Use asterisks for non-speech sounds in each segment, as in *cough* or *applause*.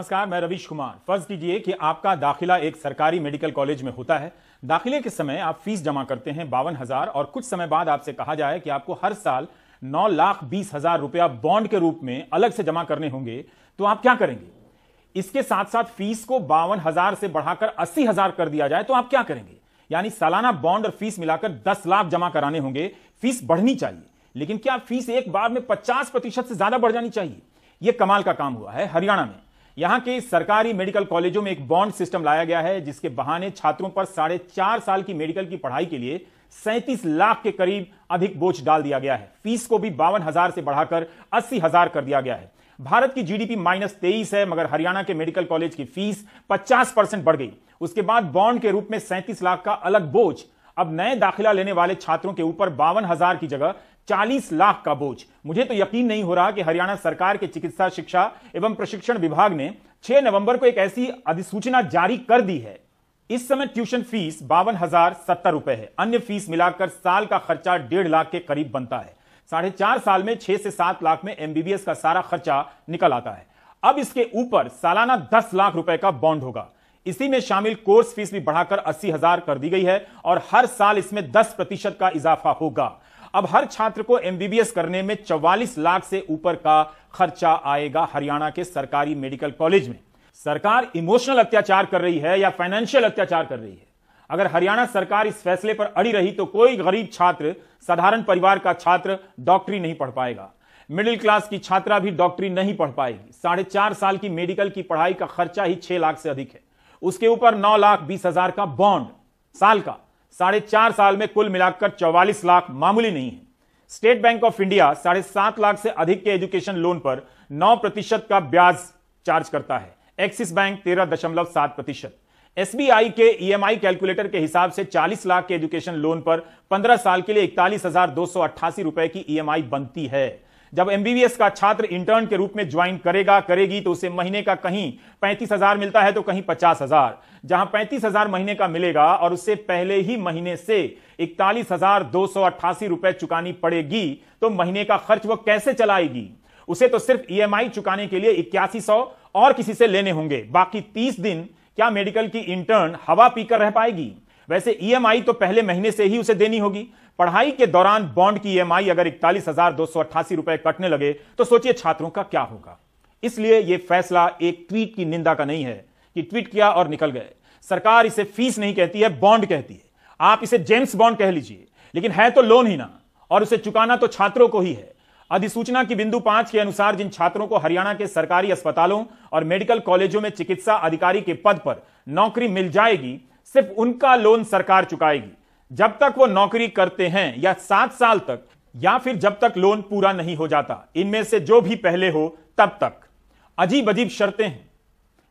नमस्कार मैं रवीश कुमार फर्ज कीजिए कि आपका दाखिला एक सरकारी मेडिकल कॉलेज में होता है दाखिले के समय आप फीस जमा करते हैं बावन हजार और कुछ समय बाद आपसे कहा जाए कि आपको हर साल नौ लाख बीस हजार रुपया बॉन्ड के रूप में अलग से जमा करने होंगे तो आप क्या करेंगे इसके साथ साथ फीस को बावन हजार से बढ़ाकर अस्सी हजार कर दिया जाए तो आप क्या करेंगे यानी सालाना बॉन्ड और फीस मिलाकर दस लाख जमा कराने होंगे फीस बढ़नी चाहिए लेकिन क्या फीस एक बार में पचास प्रतिशत से ज्यादा बढ़ जानी चाहिए यह कमाल का काम हुआ है हरियाणा में यहां के सरकारी मेडिकल कॉलेजों में एक बॉन्ड सिस्टम लाया गया है जिसके बहाने छात्रों पर साढ़े चार साल की मेडिकल की पढ़ाई के लिए सैंतीस लाख के करीब अधिक बोझ डाल दिया गया है फीस को भी बावन हजार से बढ़ाकर अस्सी हजार कर दिया गया है भारत की जीडीपी माइनस तेईस है मगर हरियाणा के मेडिकल कॉलेज की फीस पचास परसेंट बढ़ गई उसके बाद बॉन्ड के रूप में सैंतीस लाख का अलग बोझ अब नए दाखिला लेने वाले छात्रों के ऊपर बावन हजार की जगह चालीस लाख का बोझ मुझे तो यकीन नहीं हो रहा कि हरियाणा सरकार के चिकित्सा शिक्षा एवं प्रशिक्षण विभाग ने 6 नवंबर को एक ऐसी अधिसूचना जारी कर दी है इस समय ट्यूशन फीस बावन हजार सत्तर रुपए है अन्य फीस मिलाकर साल का खर्चा डेढ़ लाख के करीब बनता है साढ़े चार साल में छह से सात लाख में एमबीबीएस का सारा खर्चा निकल आता है अब इसके ऊपर सालाना दस लाख रुपए का बॉन्ड होगा इसी में शामिल कोर्स फीस भी बढ़ाकर अस्सी हजार कर दी गई है और हर साल इसमें दस प्रतिशत का इजाफा होगा अब हर छात्र को एमबीबीएस करने में 44 लाख से ऊपर का खर्चा आएगा हरियाणा के सरकारी मेडिकल कॉलेज में सरकार इमोशनल अत्याचार कर रही है या फाइनेंशियल अत्याचार कर रही है अगर हरियाणा सरकार इस फैसले पर अड़ी रही तो कोई गरीब छात्र साधारण परिवार का छात्र डॉक्टरी नहीं पढ़ पाएगा मिडिल क्लास की छात्रा भी डॉक्टरी नहीं पढ़ पाएगी साढ़े चार साल की मेडिकल की पढ़ाई का खर्चा ही छह लाख से अधिक है उसके ऊपर नौ लाख बीस हजार का बॉन्ड साल का साढ़े चार साल में कुल मिलाकर चौवालीस लाख मामूली नहीं है स्टेट बैंक ऑफ इंडिया साढ़े सात लाख से अधिक के एजुकेशन लोन पर नौ प्रतिशत का ब्याज चार्ज करता है एक्सिस बैंक तेरह दशमलव सात प्रतिशत एसबीआई के ईएमआई कैलकुलेटर के हिसाब से 40 लाख के एजुकेशन लोन पर 15 साल के लिए इकतालीस हजार दो सौ अट्ठासी रुपए की ईएमआई बनती है जब एमबीबीएस का छात्र इंटर्न के रूप में ज्वाइन करेगा करेगी तो उसे महीने का कहीं पैंतीस हजार मिलता है तो कहीं पचास हजार जहां पैंतीस हजार महीने का मिलेगा और उससे पहले ही महीने से इकतालीस हजार दो सौ अट्ठासी रुपए चुकानी पड़ेगी तो महीने का खर्च वह कैसे चलाएगी उसे तो सिर्फ ईएमआई e चुकाने के लिए इक्यासी सौ और किसी से लेने होंगे बाकी तीस दिन क्या मेडिकल की इंटर्न हवा पीकर रह पाएगी वैसे ईएमआई e तो पहले महीने से ही उसे देनी होगी पढ़ाई के दौरान बॉन्ड की ईएमआई e अगर इकतालीस हजार दो सौ अट्ठासी रुपए कटने लगे तो सोचिए छात्रों का क्या होगा इसलिए यह फैसला एक ट्वीट की निंदा का नहीं है कि ट्वीट किया और निकल गए सरकार इसे फीस नहीं कहती है बॉन्ड कहती है आप इसे जेम्स बॉन्ड कह लीजिए लेकिन है तो लोन ही ना और उसे चुकाना तो छात्रों को ही है अधिसूचना की बिंदु पांच के अनुसार जिन छात्रों को हरियाणा के सरकारी अस्पतालों और मेडिकल कॉलेजों में चिकित्सा अधिकारी के पद पर नौकरी मिल जाएगी सिर्फ उनका लोन सरकार चुकाएगी जब तक वो नौकरी करते हैं या सात साल तक या फिर जब तक लोन पूरा नहीं हो जाता इनमें से जो भी पहले हो तब तक अजीब अजीब शर्तें हैं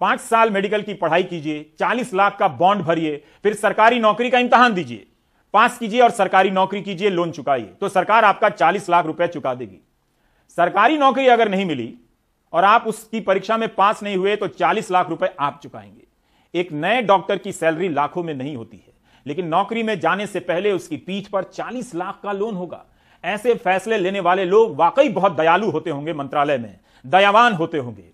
पांच साल मेडिकल की पढ़ाई कीजिए चालीस लाख का बॉन्ड भरिए फिर सरकारी नौकरी का इम्तहान दीजिए पास कीजिए और सरकारी नौकरी कीजिए लोन चुकाइए तो सरकार आपका चालीस लाख रुपए चुका देगी सरकारी नौकरी अगर नहीं मिली और आप उसकी परीक्षा में पास नहीं हुए तो चालीस लाख रुपए आप चुकाएंगे एक नए डॉक्टर की सैलरी लाखों में नहीं होती है लेकिन नौकरी में जाने से पहले उसकी पीठ पर 40 लाख का लोन होगा ऐसे फैसले लेने वाले लोग वाकई बहुत दयालु होते होंगे मंत्रालय में दयावान होते होंगे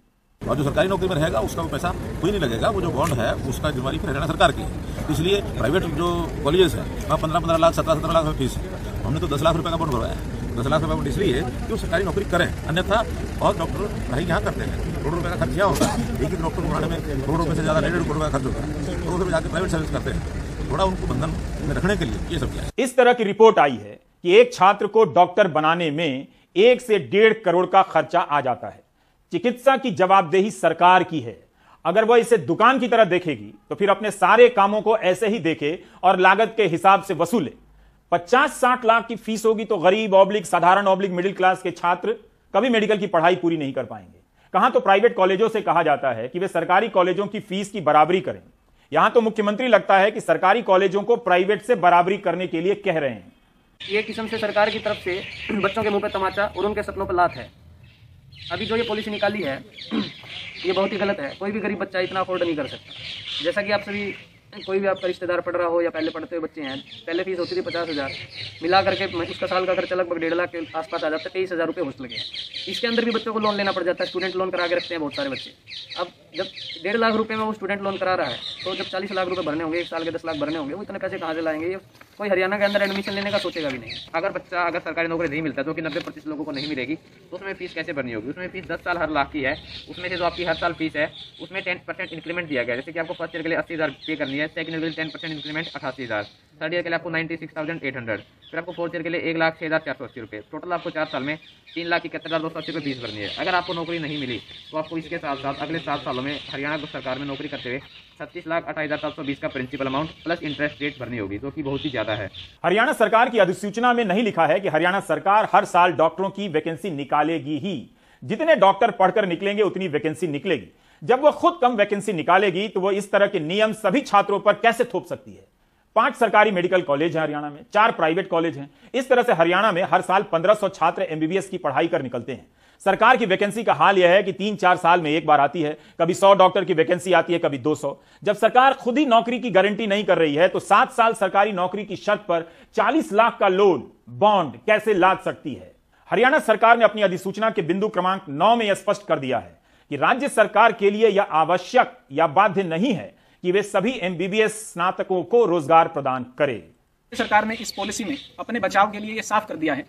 और जो सरकारी नौकरी में रहेगा उसका पैसा कोई नहीं लगेगा वो जो बॉन्ड है उसका जिम्मेवारी फिर हरियाणा सरकार की है इसलिए प्राइवेट जो कॉलेजेस है वहाँ पंद्रह पंद्रह लाख सत्रह सत्रह लाख फीस है हमने तो दस लाख रुपये का बॉन्ड करवाया है दस लाख रुपए बॉन्ड इसलिए कि वो सरकारी नौकरी करें अन्यथा और डॉक्टर भाई यहाँ करते हैं करोड़ रुपये का खर्च क्या होगा है एक ही डॉक्टर बनाने में करोड़ रुपये से ज़्यादा डेढ़ करोड़ रुपये का खर्च होता है करोड़ रुपये जाकर प्राइवेट सर्विस करते हैं थोड़ा उनको बंधन में रखने के लिए ये सब किया इस तरह की रिपोर्ट आई है कि एक छात्र को डॉक्टर बनाने में एक से डेढ़ करोड़ का खर्चा आ जाता है चिकित्सा की जवाबदेही सरकार की है अगर वह इसे दुकान की तरह देखेगी तो फिर अपने सारे कामों को ऐसे ही देखे और लागत के हिसाब से वसूले पचास साठ लाख की फीस होगी तो गरीब ऑब्लिक साधारण ऑब्लिक मिडिल क्लास के छात्र कभी मेडिकल की पढ़ाई पूरी नहीं कर पाएंगे कहां तो प्राइवेट कॉलेजों से कहा जाता है कि वे सरकारी कॉलेजों की फीस की बराबरी करें यहां तो मुख्यमंत्री लगता है कि सरकारी कॉलेजों को प्राइवेट से बराबरी करने के लिए कह रहे हैं ये किस्म से सरकार की तरफ से *clears throat* बच्चों के मुंह पर तमाचा और उनके सपनों पर लात है अभी जो ये पॉलिसी निकाली है *clears throat* ये बहुत ही गलत है कोई भी गरीब बच्चा इतना अफोर्ड नहीं कर सकता जैसा कि आप सभी कोई भी आपका रिश्तेदार पढ़ रहा हो या पहले पढ़ते हुए बच्चे हैं पहले फीस होती थी पचास हज़ार मिला करके उसका साल का खर्चा लगभग डेढ़ लाख के आसपास आ जाता है तेईस हज़ार रुपये हॉस्टल के इसके अंदर भी बच्चों को लोन लेना पड़ जाता है स्टूडेंट लोन करा के रखते हैं बहुत सारे बच्चे अब जब डेढ़ लाख रुपये में वो स्टूडेंट लोन करा रहा है तो जब चालीस लाख रुपये भरने होंगे एक साल के दस लाख भरने होंगे वो इतने पैसे कहाँ से लाएंगे ये कोई हरियाणा के अंदर एडमिशन लेने का सोचेगा भी नहीं अगर बच्चा अगर सरकारी नौकरी नहीं मिलता तो कि नब्बे प्रतिशत लोगों को नहीं मिलेगी तो उसमें फीस कैसे भरनी होगी उसमें फीस दस साल हर लाख की है उसमें से जो आपकी हर साल फीस है उसमें टेन परसेंट इंक्रीमेंट दिया गया जैसे कि आपको फर्स्ट ईयर के लिए अस्सी हज़ार पे करनी है है सेकंड ईयर के लिए टेन परसेंट इंक्रीमेंट अठासी हज़ार थर्ड ईयर के लिए आपको ninety six thousand eight hundred फिर आपको फोर्थ ईयर के लिए एक लाख छः हज़ार चार सौ अस्सी रुपये टोटल आपको चार साल में तीन लाख इकहत्तर हज़ार दो सौ अस्सी रुपये फीस भरनी है अगर आपको नौकरी नहीं मिली तो आपको इसके साथ साथ अगले सात सालों में हरियाणा सरकार में नौकरी करते हुए छत्तीस लाख अठाई हज़ार सात सौ बीस का principal amount plus interest rate भरनी होगी जो कि बहुत ही ज़्यादा है हरियाणा सरकार की अधिसूचना में नहीं लिखा है कि हरियाणा सरकार हर साल डॉक्टरों की वैकेंसी निकालेगी ही जितने डॉक्टर पढ़कर निकलेंगे उतनी वैकेंसी निकलेगी जब वह खुद कम वैकेंसी निकालेगी तो वह इस तरह के नियम सभी छात्रों पर कैसे थोप सकती है पांच सरकारी मेडिकल कॉलेज हैं हरियाणा में चार प्राइवेट कॉलेज हैं इस तरह से हरियाणा में हर साल 1500 छात्र एमबीबीएस की पढ़ाई कर निकलते हैं सरकार की वैकेंसी का हाल यह है कि तीन चार साल में एक बार आती है कभी सौ डॉक्टर की वैकेंसी आती है कभी दो सौ जब सरकार खुद ही नौकरी की गारंटी नहीं कर रही है तो सात साल सरकारी नौकरी की शर्त पर चालीस लाख का लोन बॉन्ड कैसे लाद सकती है हरियाणा सरकार ने अपनी अधिसूचना के बिंदु क्रमांक नौ में यह स्पष्ट कर दिया है कि राज्य सरकार के लिए यह आवश्यक या बाध्य नहीं है कि वे सभी एमबीबीएस स्नातकों को रोजगार प्रदान करे सरकार ने इस पॉलिसी में अपने बचाव के लिए यह साफ कर दिया है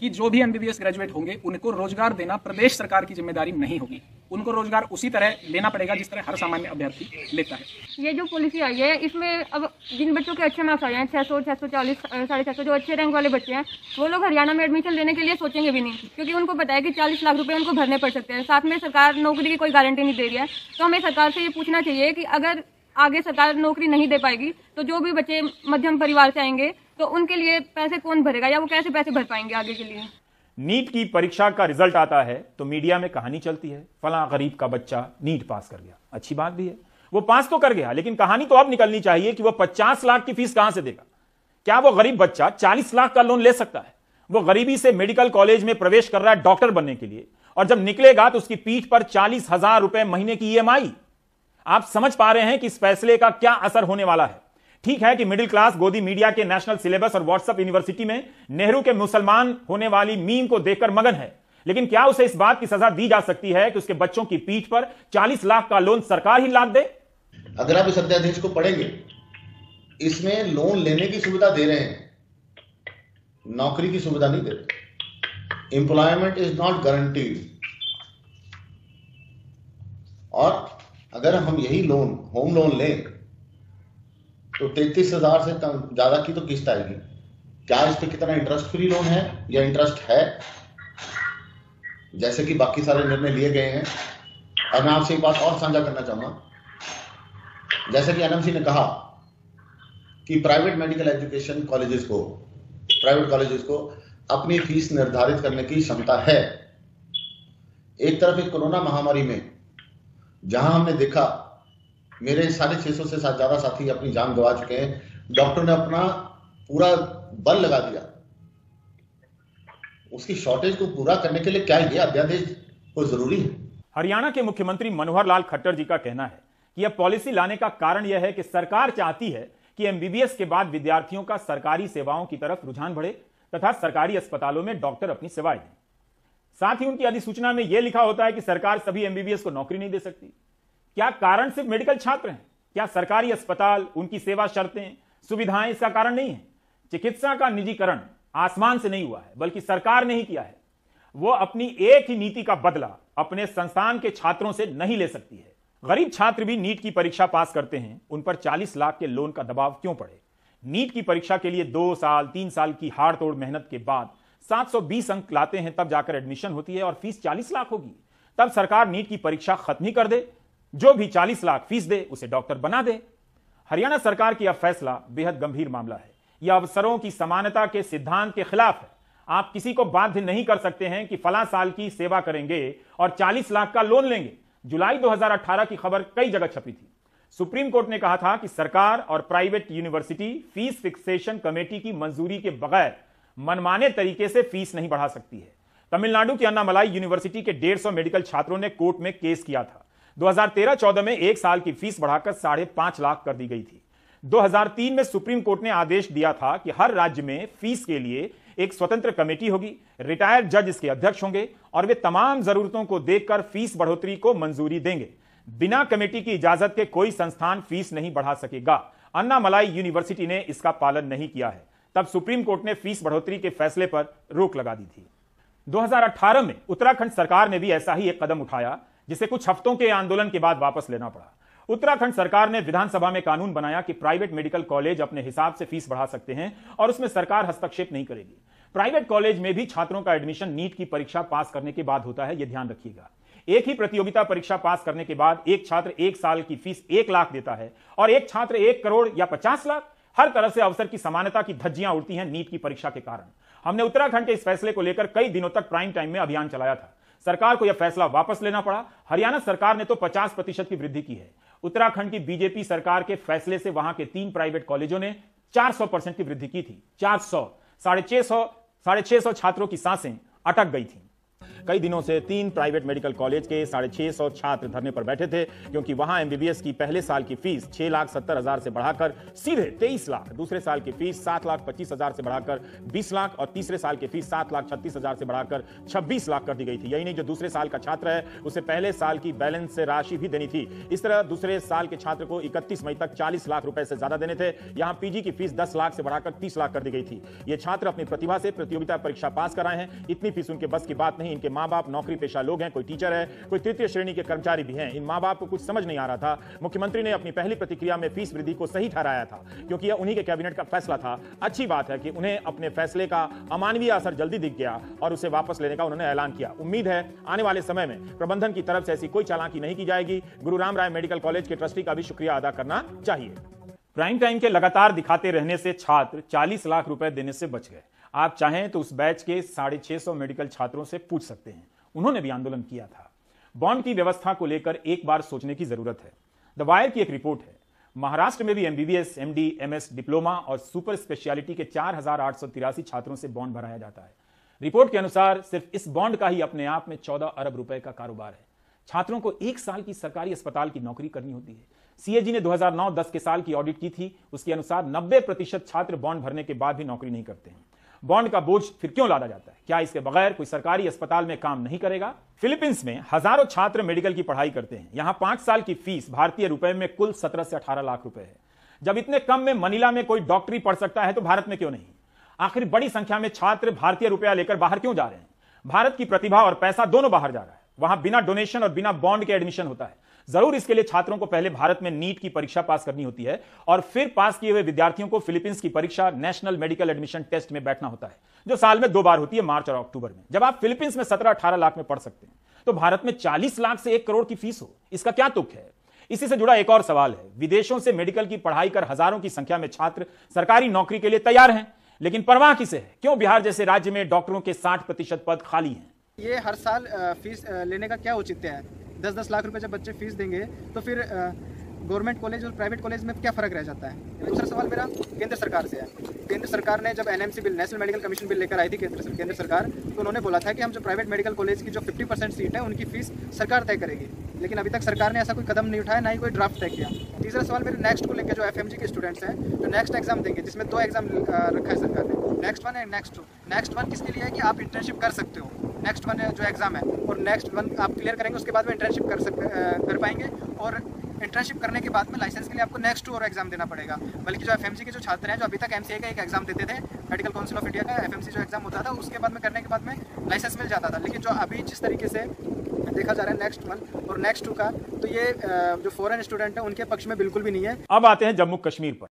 कि जो भी एमबीबीएस ग्रेजुएट होंगे उनको रोजगार देना प्रदेश सरकार की जिम्मेदारी नहीं होगी उनको रोजगार उसी तरह लेना पड़ेगा जिस तरह हर सामान्य अभ्यर्थी लेता है ये जो पॉलिसी आई है इसमें अब जिन बच्चों के अच्छे मार्क्स आए हैं छः सौ छः सौ चालीस साढ़े छः सौ जो अच्छे रैंक वाले बच्चे हैं वो लोग हरियाणा में एडमिशन लेने के लिए सोचेंगे भी नहीं क्योंकि उनको बताया कि चालीस लाख रुपये उनको भरने पड़ सकते हैं साथ में सरकार नौकरी की कोई गारंटी नहीं दे रही है तो हमें सरकार से ये पूछना चाहिए कि अगर आगे सरकार नौकरी नहीं दे पाएगी तो जो भी बच्चे मध्यम परिवार से आएंगे तो उनके लिए पैसे कौन भरेगा या वो कैसे पैसे भर पाएंगे आगे के लिए नीट की परीक्षा का रिजल्ट आता है तो मीडिया में कहानी चलती है फला गरीब का बच्चा नीट पास कर गया अच्छी बात भी है वो पास तो कर गया लेकिन कहानी तो अब निकलनी चाहिए कि वो पचास लाख की फीस कहां से देगा क्या वो गरीब बच्चा चालीस लाख का लोन ले सकता है वो गरीबी से मेडिकल कॉलेज में प्रवेश कर रहा है डॉक्टर बनने के लिए और जब निकलेगा तो उसकी पीठ पर चालीस हजार रुपए महीने की ईएमआई e आप समझ पा रहे हैं कि इस फैसले का क्या असर होने वाला है ठीक है कि मिडिल क्लास गोदी मीडिया के नेशनल सिलेबस और व्हाट्सएप यूनिवर्सिटी में नेहरू के मुसलमान होने वाली मीम को देखकर मगन है लेकिन क्या उसे इस बात की सजा दी जा सकती है कि उसके बच्चों की पीठ पर 40 लाख का लोन सरकार ही लाद दे अगर आप इस अध्यादेश को पढ़ेंगे इसमें लोन लेने की सुविधा दे रहे हैं नौकरी की सुविधा नहीं दे रहे एम्प्लॉयमेंट इज नॉट गारंटीड और अगर हम यही लोन होम लोन लें तो तैतीस हजार से कम ज्यादा की तो किस्त आएगी क्या इस पे कितना इंटरेस्ट फ्री लोन है या इंटरेस्ट है जैसे कि बाकी सारे निर्णय लिए गए हैं और मैं आपसे एक बात और साझा करना चाहूंगा जैसे कि एनएमसी ने कहा कि प्राइवेट मेडिकल एजुकेशन कॉलेजेस को प्राइवेट कॉलेजेस को अपनी फीस निर्धारित करने की क्षमता है एक तरफ एक कोरोना महामारी में जहां हमने देखा मेरे साढ़े छह सौ से ज्यादा साथी अपनी जान गवा चुके हैं डॉक्टर ने अपना पूरा बल लगा दिया उसकी शॉर्टेज को पूरा करने के लिए क्या ये अध्यादेश को तो जरूरी है हरियाणा के मुख्यमंत्री मनोहर लाल खट्टर जी का कहना है कि यह पॉलिसी लाने का कारण यह है कि सरकार चाहती है कि एमबीबीएस के बाद विद्यार्थियों का सरकारी सेवाओं की तरफ रुझान बढ़े तथा सरकारी अस्पतालों में डॉक्टर अपनी सेवाएं दें साथ ही उनकी अधिसूचना में यह लिखा होता है कि सरकार सभी एमबीबीएस को नौकरी नहीं दे सकती क्या कारण सिर्फ मेडिकल छात्र हैं क्या सरकारी अस्पताल उनकी सेवा शर्तें सुविधाएं इसका कारण नहीं है चिकित्सा का निजीकरण आसमान से नहीं हुआ है बल्कि सरकार ने ही किया है वो अपनी एक ही नीति का बदला अपने संस्थान के छात्रों से नहीं ले सकती है गरीब छात्र भी नीट की परीक्षा पास करते हैं उन पर 40 लाख के लोन का दबाव क्यों पड़े नीट की परीक्षा के लिए दो साल तीन साल की हार तोड़ मेहनत के बाद 720 अंक लाते हैं तब जाकर एडमिशन होती है और फीस 40 लाख होगी तब सरकार नीट की परीक्षा खत्म ही कर दे जो भी 40 लाख फीस दे उसे डॉक्टर बना दे हरियाणा सरकार की यह फैसला बेहद गंभीर मामला है यह अवसरों की समानता के सिद्धांत के खिलाफ है आप किसी को बाध्य नहीं कर सकते हैं कि फला साल की सेवा करेंगे और 40 लाख का लोन लेंगे जुलाई 2018 की खबर कई जगह छपी थी सुप्रीम कोर्ट ने कहा था कि सरकार और private university fees fixation committee की मंजूरी के बगैर मनमाने तरीके से फीस नहीं बढ़ा सकती है तमिलनाडु की अन्नामलाई यूनिवर्सिटी के डेढ़ मेडिकल छात्रों ने कोर्ट में केस किया था 2013-14 में एक साल की फीस बढ़ाकर साढ़े पांच लाख कर दी गई थी 2003 में सुप्रीम कोर्ट ने आदेश दिया था कि हर राज्य में फीस के लिए एक स्वतंत्र कमेटी होगी रिटायर्ड जज इसके अध्यक्ष होंगे और वे तमाम जरूरतों को देखकर फीस बढ़ोतरी को मंजूरी देंगे बिना कमेटी की इजाजत के कोई संस्थान फीस नहीं बढ़ा सकेगा अन्ना मलाई यूनिवर्सिटी ने इसका पालन नहीं किया है तब सुप्रीम कोर्ट ने फीस बढ़ोतरी के फैसले पर रोक लगा दी थी 2018 में उत्तराखंड सरकार ने भी ऐसा ही एक कदम उठाया जिसे कुछ हफ्तों के आंदोलन के बाद वापस लेना पड़ा उत्तराखंड सरकार ने विधानसभा में कानून बनाया कि प्राइवेट मेडिकल कॉलेज अपने हिसाब से फीस बढ़ा सकते हैं और उसमें सरकार हस्तक्षेप नहीं करेगी प्राइवेट कॉलेज में भी छात्रों का एडमिशन नीट की परीक्षा पास करने के बाद होता है यह ध्यान रखिएगा एक ही प्रतियोगिता परीक्षा पास करने के बाद एक छात्र एक साल की फीस एक लाख देता है और एक छात्र एक करोड़ या पचास लाख हर तरह से अवसर की समानता की धज्जियां उड़ती हैं नीट की परीक्षा के कारण हमने उत्तराखंड के इस फैसले को लेकर कई दिनों तक प्राइम टाइम में अभियान चलाया था सरकार को यह फैसला वापस लेना पड़ा हरियाणा सरकार ने तो 50 प्रतिशत की वृद्धि की है उत्तराखंड की बीजेपी सरकार के फैसले से वहां के तीन प्राइवेट कॉलेजों ने 400 परसेंट की वृद्धि की थी 400 साढ़े छह सौ साढ़े छह सौ छात्रों की सांसें अटक गई थी कई दिनों से तीन प्राइवेट मेडिकल कॉलेज के साढ़े छह सौ छात्र धरने पर बैठे थे क्योंकि वहां एमबीबीएस की पहले साल की फीस छह लाख सत्तर हजार से बढ़ाकर सीधे तेईस लाख दूसरे साल की फीस सात लाख पच्चीस हजार से बढ़ाकर बीस लाख और तीसरे साल की फीस सात लाख छत्तीस हजार से बढ़ाकर छब्बीस लाख कर दी गई थी यही नहीं जो दूसरे साल का छात्र है उसे पहले साल की बैलेंस से राशि भी देनी थी इस तरह दूसरे साल के छात्र को इकतीस मई तक चालीस लाख रुपए से ज्यादा देने थे यहां पीजी की फीस दस लाख से बढ़ाकर तीस लाख कर दी गई थी ये छात्र अपनी प्रतिभा से प्रतियोगिता परीक्षा पास कराए हैं इतनी फीस उनके बस की बात नहीं इनके माँ बाप नौकरी पेशा लोग हैं कोई टीचर है कोई तृतीय श्रेणी के कर्मचारी भी हैं इन माँ बाप को कुछ समझ नहीं आ रहा था मुख्यमंत्री ने अपनी पहली प्रतिक्रिया में फीस वृद्धि को सही ठहराया था क्योंकि यह उन्हीं के कैबिनेट का फैसला था अच्छी बात है कि उन्हें अपने फैसले का अमानवीय असर जल्दी दिख गया और उसे वापस लेने का उन्होंने ऐलान किया उम्मीद है आने वाले समय में प्रबंधन की तरफ से ऐसी कोई चालाकी नहीं की जाएगी गुरु राम राय मेडिकल कॉलेज के ट्रस्टी का भी शुक्रिया अदा करना चाहिए प्राइम टाइम के लगातार दिखाते रहने से छात्र 40 लाख रुपए देने से बच गए आप चाहें तो उस बैच के साढ़े छह सौ मेडिकल छात्रों से पूछ सकते हैं उन्होंने भी आंदोलन किया था बॉन्ड की व्यवस्था को लेकर एक बार सोचने की जरूरत है द वायर की एक रिपोर्ट है महाराष्ट्र में भी एमबीबीएस एमडी एमएस डिप्लोमा और सुपर स्पेशलिटी के चार छात्रों से बॉन्ड भराया जाता है रिपोर्ट के अनुसार सिर्फ इस बॉन्ड का ही अपने आप में चौदह अरब रुपए का कारोबार है छात्रों को एक साल की सरकारी अस्पताल की नौकरी करनी होती है सीएजी ने 2009-10 के साल की ऑडिट की थी उसके अनुसार 90 प्रतिशत छात्र बॉन्ड भरने के बाद भी नौकरी नहीं करते हैं बॉन्ड का बोझ फिर क्यों लादा जाता है क्या इसके बगैर कोई सरकारी अस्पताल में काम नहीं करेगा फिलीपींस में हजारों छात्र मेडिकल की पढ़ाई करते हैं यहां पांच साल की फीस भारतीय रुपए में कुल सत्रह से अठारह लाख रुपए है जब इतने कम में मनीला में कोई डॉक्टरी पढ़ सकता है तो भारत में क्यों नहीं आखिर बड़ी संख्या में छात्र भारतीय रुपया लेकर बाहर क्यों जा रहे हैं भारत की प्रतिभा और पैसा दोनों बाहर जा रहा है वहां बिना डोनेशन और बिना बॉन्ड के एडमिशन होता है जरूर इसके लिए छात्रों को पहले भारत में नीट की परीक्षा पास करनी होती है और फिर पास किए हुए विद्यार्थियों को फिलीपींस की परीक्षा नेशनल मेडिकल एडमिशन टेस्ट में बैठना होता है जो साल में दो बार होती है मार्च और अक्टूबर में जब आप फिलीपींस में सत्रह अठारह लाख में पढ़ सकते हैं तो भारत में चालीस लाख से एक करोड़ की फीस हो इसका क्या तुक है इसी से जुड़ा एक और सवाल है विदेशों से मेडिकल की पढ़ाई कर हजारों की संख्या में छात्र सरकारी नौकरी के लिए तैयार हैं लेकिन परवाह किसे है क्यों बिहार जैसे राज्य में डॉक्टरों के साठ प्रतिशत पद खाली हैं ये हर साल फीस लेने का क्या औचित्य है दस दस लाख रुपये जब बच्चे फीस देंगे तो फिर गवर्नमेंट कॉलेज और प्राइवेट कॉलेज में क्या फ़र्क रह जाता है दूसरा सवाल मेरा केंद्र सरकार से है केंद्र सरकार ने जब NMC bill national medical commission bill लेकर आई थी केंद्र केंद्र सरकार तो उन्होंने बोला था कि हम जो प्राइवेट मेडिकल कॉलेज की जो 50 परसेंट सीट है उनकी फीस सरकार तय करेगी लेकिन अभी तक सरकार ने ऐसा कोई कदम नहीं उठाया ना ही कोई ड्राफ्ट तय किया तीसरा सवाल मेरे नेक्स्ट को लेकर जो एफ के स्टूडेंट्स हैं तो नेक्स्ट एग्जाम देंगे जिसमें दो एग्जाम रखा है सरकार ने नेक्स्ट वन है नेक्स्ट टू नेक्स्ट वन किसके लिए है कि आप इंटर्नशिप कर सकते हो नेक्स्ट वन जो एग्ज़ाम है और नेक्स्ट वन आप क्लियर करेंगे उसके बाद में इंटर्नशिप कर सक कर पाएंगे और इंटर्नशिप करने के बाद में लाइसेंस के लिए आपको नेक्स्ट टू और एग्जाम देना पड़ेगा बल्कि जो एफ के जो छात्र हैं जो अभी तक एम का एक एग्जाम देते थे मेडिकल काउंसिल ऑफ इंडिया का एफ जो एग्जाम होता था उसके बाद में करने के बाद में लाइसेंस मिल जाता था लेकिन जो अभी जिस तरीके से देखा जा रहा है नेक्स्ट वन और नेक्स्ट टू का तो ये जो फॉरन स्टूडेंट है उनके पक्ष में बिल्कुल भी नहीं है अब आते हैं जम्मू कश्मीर पर